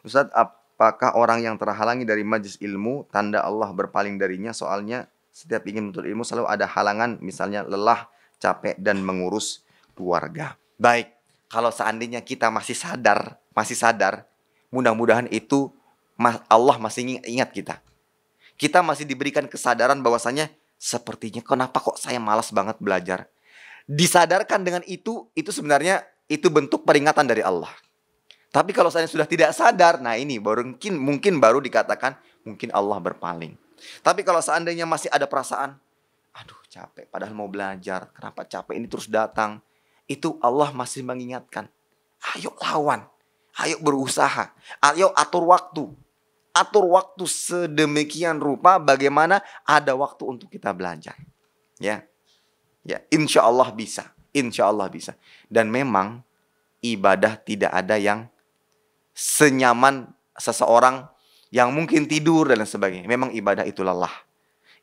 Ustadz, apakah orang yang terhalangi dari majlis ilmu, tanda Allah berpaling darinya? Soalnya setiap ingin menuntut ilmu selalu ada halangan, misalnya lelah, capek, dan mengurus keluarga. Baik, kalau seandainya kita masih sadar, masih sadar, mudah-mudahan itu Allah masih ingat kita. Kita masih diberikan kesadaran bahwasanya sepertinya kenapa kok saya malas banget belajar. Disadarkan dengan itu, itu sebenarnya itu bentuk peringatan dari Allah. Tapi kalau saya sudah tidak sadar, nah ini baru mungkin mungkin baru dikatakan mungkin Allah berpaling. Tapi kalau seandainya masih ada perasaan, aduh capek, padahal mau belajar, kenapa capek ini terus datang? Itu Allah masih mengingatkan. Ayo lawan, ayo berusaha, ayo atur waktu. Atur waktu sedemikian rupa bagaimana ada waktu untuk kita belajar. Ya, ya insya Allah bisa, insya Allah bisa. Dan memang ibadah tidak ada yang senyaman seseorang yang mungkin tidur dan lain sebagainya. Memang ibadah itu lelah.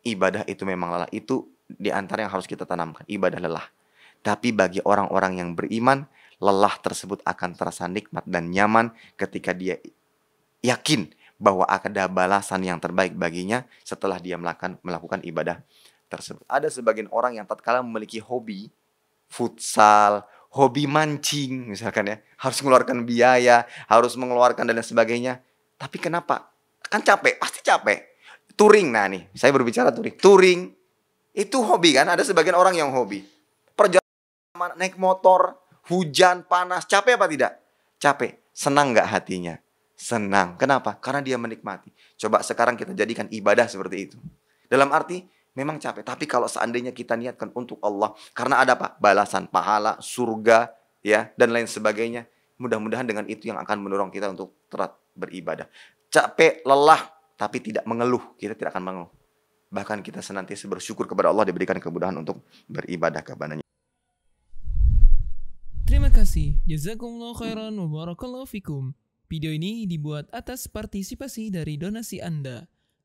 Ibadah itu memang lelah. Itu di antara yang harus kita tanamkan, ibadah lelah. Tapi bagi orang-orang yang beriman, lelah tersebut akan terasa nikmat dan nyaman ketika dia yakin bahwa akan ada balasan yang terbaik baginya setelah dia melakukan melakukan ibadah tersebut. Ada sebagian orang yang tatkala memiliki hobi futsal, hobi mancing misalkan ya, harus mengeluarkan biaya, harus mengeluarkan dan lain sebagainya. Tapi kenapa? Kan capek, pasti capek. Touring, nah nih, saya berbicara touring. Touring itu hobi kan, ada sebagian orang yang hobi. Perjalanan naik motor, hujan, panas, capek apa tidak? Capek. Senang nggak hatinya? Senang. Kenapa? Karena dia menikmati. Coba sekarang kita jadikan ibadah seperti itu. Dalam arti Memang capek, tapi kalau seandainya kita niatkan untuk Allah, karena ada apa? Balasan pahala, surga, ya, dan lain sebagainya. Mudah-mudahan dengan itu yang akan mendorong kita untuk terat beribadah. Capek, lelah, tapi tidak mengeluh. Kita tidak akan mengeluh. Bahkan kita senantiasa bersyukur kepada Allah diberikan kemudahan untuk beribadah kepadanya. Terima kasih. Jazakumullah khairan wa barakallahu fikum. Video ini dibuat atas partisipasi dari donasi Anda.